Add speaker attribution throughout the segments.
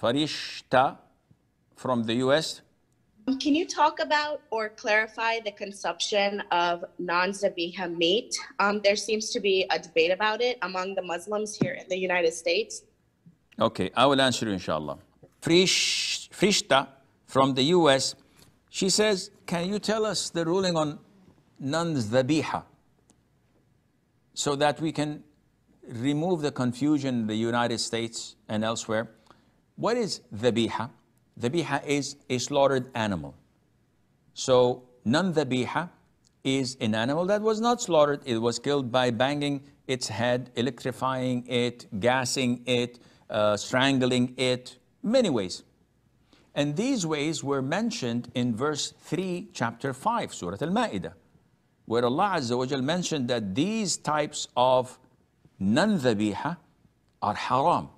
Speaker 1: Farishta from the US. Can you talk about or clarify the consumption of non zabiha meat? Um, there seems to be a debate about it among the Muslims here in the United States. Okay, I will answer you, inshallah. Frish, Frishta from the US, she says, Can you tell us the ruling on non zabiha so that we can remove the confusion in the United States and elsewhere? What is dhabiha? Dhabiha is a slaughtered animal. So non-dhabiha is an animal that was not slaughtered. It was killed by banging its head, electrifying it, gassing it, uh, strangling it, many ways. And these ways were mentioned in verse 3, chapter 5, Surah Al-Ma'idah, where Allah Azza wa Jal mentioned that these types of non-dhabiha are haram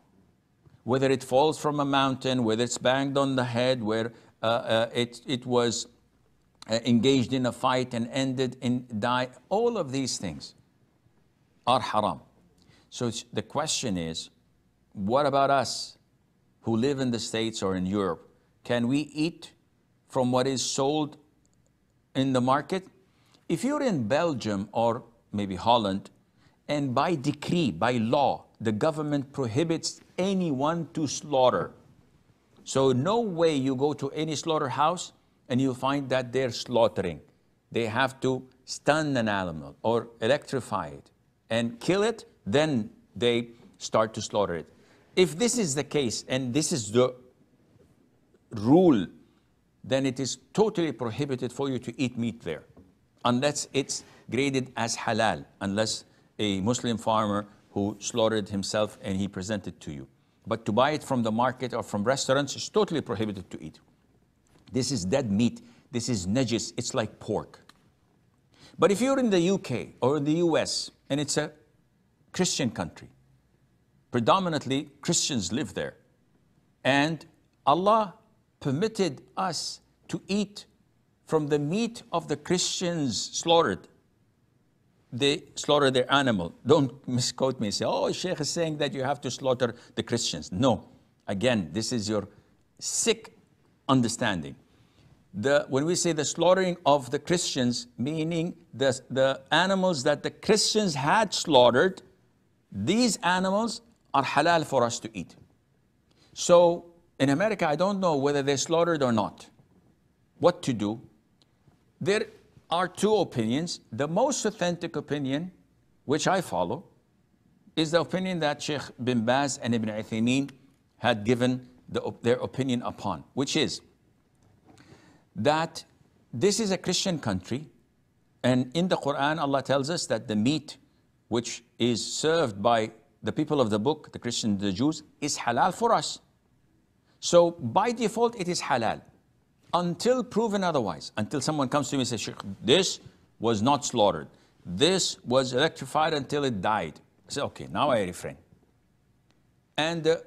Speaker 1: whether it falls from a mountain, whether it's banged on the head, where uh, uh, it, it was uh, engaged in a fight and ended in die, all of these things are haram. So the question is, what about us who live in the States or in Europe? Can we eat from what is sold in the market? If you're in Belgium or maybe Holland, and by decree, by law, the government prohibits anyone to slaughter. So no way you go to any slaughterhouse and you find that they're slaughtering. They have to stun an animal or electrify it and kill it, then they start to slaughter it. If this is the case and this is the rule, then it is totally prohibited for you to eat meat there unless it's graded as halal, unless a Muslim farmer who slaughtered himself and he presented to you. But to buy it from the market or from restaurants is totally prohibited to eat. This is dead meat. This is najis. It's like pork. But if you're in the UK or in the US and it's a Christian country, predominantly Christians live there. And Allah permitted us to eat from the meat of the Christians slaughtered they slaughter their animal. Don't misquote me and say, oh, Sheikh is saying that you have to slaughter the Christians. No. Again, this is your sick understanding. The, when we say the slaughtering of the Christians, meaning the, the animals that the Christians had slaughtered, these animals are halal for us to eat. So in America, I don't know whether they slaughtered or not. What to do? There are two opinions. The most authentic opinion, which I follow, is the opinion that Sheikh bin Baz and Ibn Uthaymeen had given the, their opinion upon, which is that this is a Christian country, and in the Quran, Allah tells us that the meat which is served by the people of the book, the Christians, the Jews, is halal for us. So by default, it is halal until proven otherwise, until someone comes to me and says, Sheikh, this was not slaughtered. This was electrified until it died. I say, okay, now I refrain. And the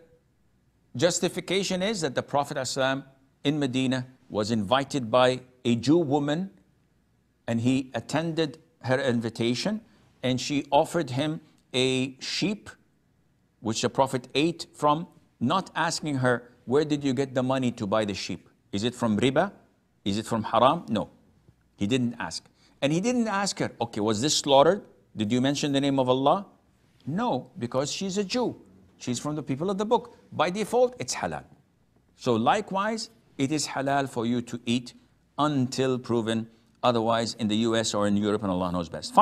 Speaker 1: justification is that the Prophet ﷺ in Medina was invited by a Jew woman and he attended her invitation and she offered him a sheep which the Prophet ate from, not asking her, where did you get the money to buy the sheep? Is it from riba? Is it from haram? No. He didn't ask. And he didn't ask her, okay, was this slaughtered? Did you mention the name of Allah? No, because she's a Jew. She's from the people of the book. By default, it's halal. So likewise, it is halal for you to eat until proven otherwise in the US or in Europe, and Allah knows best.